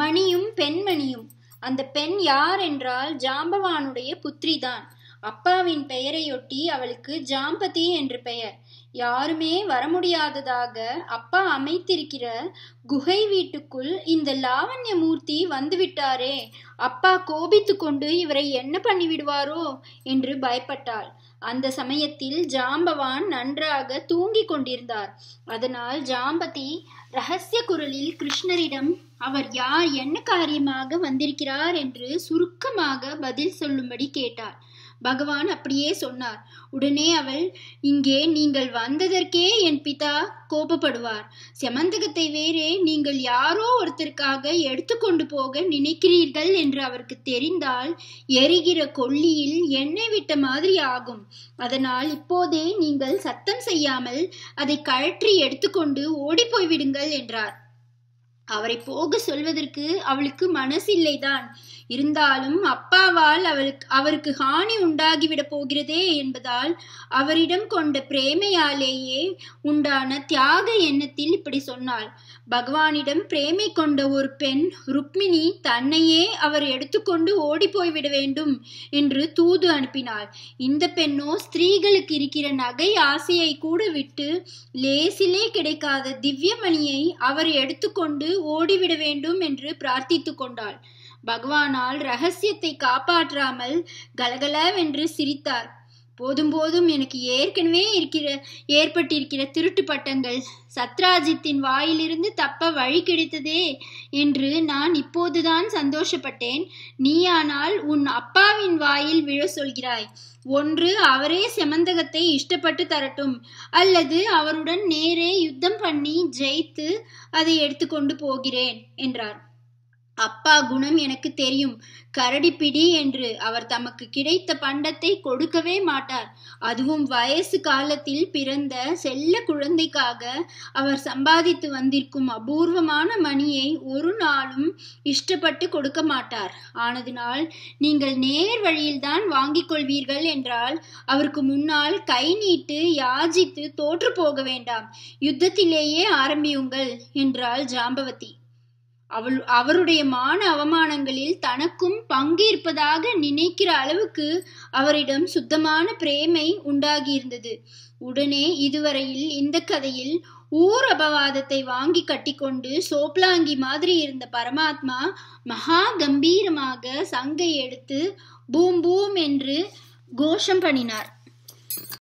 மணியும் பெண்மணியும் அந்த பெண் யார் என்றால் ஜாம்பவானுடைய புத்திரிதான் அப்பாவின் பெயரையொட்டி அவளுக்கு ஜாம்பதி என்று பெயர் யாருமே வர முடியாததாக அப்பா அமைத்திருக்கிற குகை வீட்டுக்குள் இந்த லாவண்ய மூர்த்தி வந்துவிட்டாரே அப்பா கோபித்து கொண்டு இவரை என்ன பண்ணிவிடுவாரோ என்று பயப்பட்டாள் அந்த சமயத்தில் ஜாம்பவான் நன்றாக தூங்கிக் கொண்டிருந்தார் அதனால் ஜாம்பதி ரகசிய குரலில் கிருஷ்ணரிடம் அவர் யார் என்ன காரியமாக வந்திருக்கிறார் என்று சுருக்கமாக பதில் சொல்லும்படி கேட்டார் பகவான் அப்படியே சொன்னார் உடனே அவள் இங்கே நீங்கள் வந்ததற்கே என் பிதா கோபப்படுவார் செமந்தகத்தை வேறே நீங்கள் யாரோ ஒருத்தருக்காக எடுத்துக்கொண்டு போக நினைக்கிறீர்கள் என்று அவருக்கு தெரிந்தால் எரிகிற கொல்லியில் எண்ணெய் விட்ட மாதிரி ஆகும் அதனால் இப்போதே நீங்கள் சத்தம் செய்யாமல் அதை கழற்றி எடுத்துக்கொண்டு ஓடி போய்விடுங்கள் என்றார் அவரை போக சொல்வதற்கு அவளுக்கு மனசில்லைதான் இருந்தாலும் அப்பாவால் அவளுக்கு அவருக்கு ஹானி உண்டாகிவிடப் போகிறதே என்பதால் அவரிடம் கொண்ட பிரேமையாலேயே உண்டான தியாக எண்ணத்தில் இப்படி சொன்னாள் பகவானிடம் பிரேமை கொண்ட ஒரு பெண் ருக்மிணி தன்னையே அவர் எடுத்துக்கொண்டு ஓடி போய்விட வேண்டும் என்று தூது அனுப்பினாள் இந்த பெண்ணோ ஸ்திரீகளுக்கு இருக்கிற நகை ஆசையை கூட விட்டு லேசிலே கிடைக்காத திவ்யமணியை அவர் எடுத்துக்கொண்டு ஓடிவிட வேண்டும் என்று பிரார்த்தித்து கொண்டாள் பகவானால் ரகசியத்தை காப்பாற்றாமல் கலகலவென்று சிரித்தார் போதும் போதும் எனக்கு ஏற்கனவே இருக்கிற ஏற்பட்டிருக்கிற திருட்டு பட்டங்கள் சத்ராஜித்தின் வாயிலிருந்து தப்ப வழி கிடைத்ததே என்று நான் இப்போதுதான் சந்தோஷப்பட்டேன் நீயானால் உன் அப்பாவின் வாயில் விழ சொல்கிறாய் ஒன்று அவரே செமந்தகத்தை இஷ்டப்பட்டு தரட்டும் அல்லது அவருடன் நேரே யுத்தம் பண்ணி ஜெயித்து அதை எடுத்துக்கொண்டு போகிறேன் என்றார் அப்பா குணம் எனக்கு தெரியும் கரடிப்பிடி என்று அவர் தமக்கு கிடைத்த பண்டத்தை கொடுக்கவே மாட்டார் அதுவும் வயசு காலத்தில் பிறந்த செல்ல குழந்தைக்காக அவர் சம்பாதித்து வந்திருக்கும் அபூர்வமான மணியை ஒரு நாளும் இஷ்டப்பட்டு கொடுக்க மாட்டார் ஆனதினால் நீங்கள் நேர் வழியில்தான் வாங்கிக் கொள்வீர்கள் என்றால் அவருக்கு முன்னால் கை நீட்டு யாஜித்து தோற்று போக வேண்டாம் யுத்தத்திலேயே ஆரம்பியுங்கள் என்றாள் ஜாம்பவதி அவள் அவருடைய மான அவமானங்களில் தனக்கும் பங்கு இருப்பதாக நினைக்கிற அளவுக்கு அவரிடம் சுத்தமான பிரேமை உண்டாகியிருந்தது உடனே இதுவரையில் இந்த கதையில் ஊர் அபவாதத்தை வாங்கி கட்டிக்கொண்டு சோப்லாங்கி மாதிரி இருந்த பரமாத்மா மகா கம்பீரமாக சங்கை எடுத்து பூம் பூம் என்று கோஷம் பண்ணினார்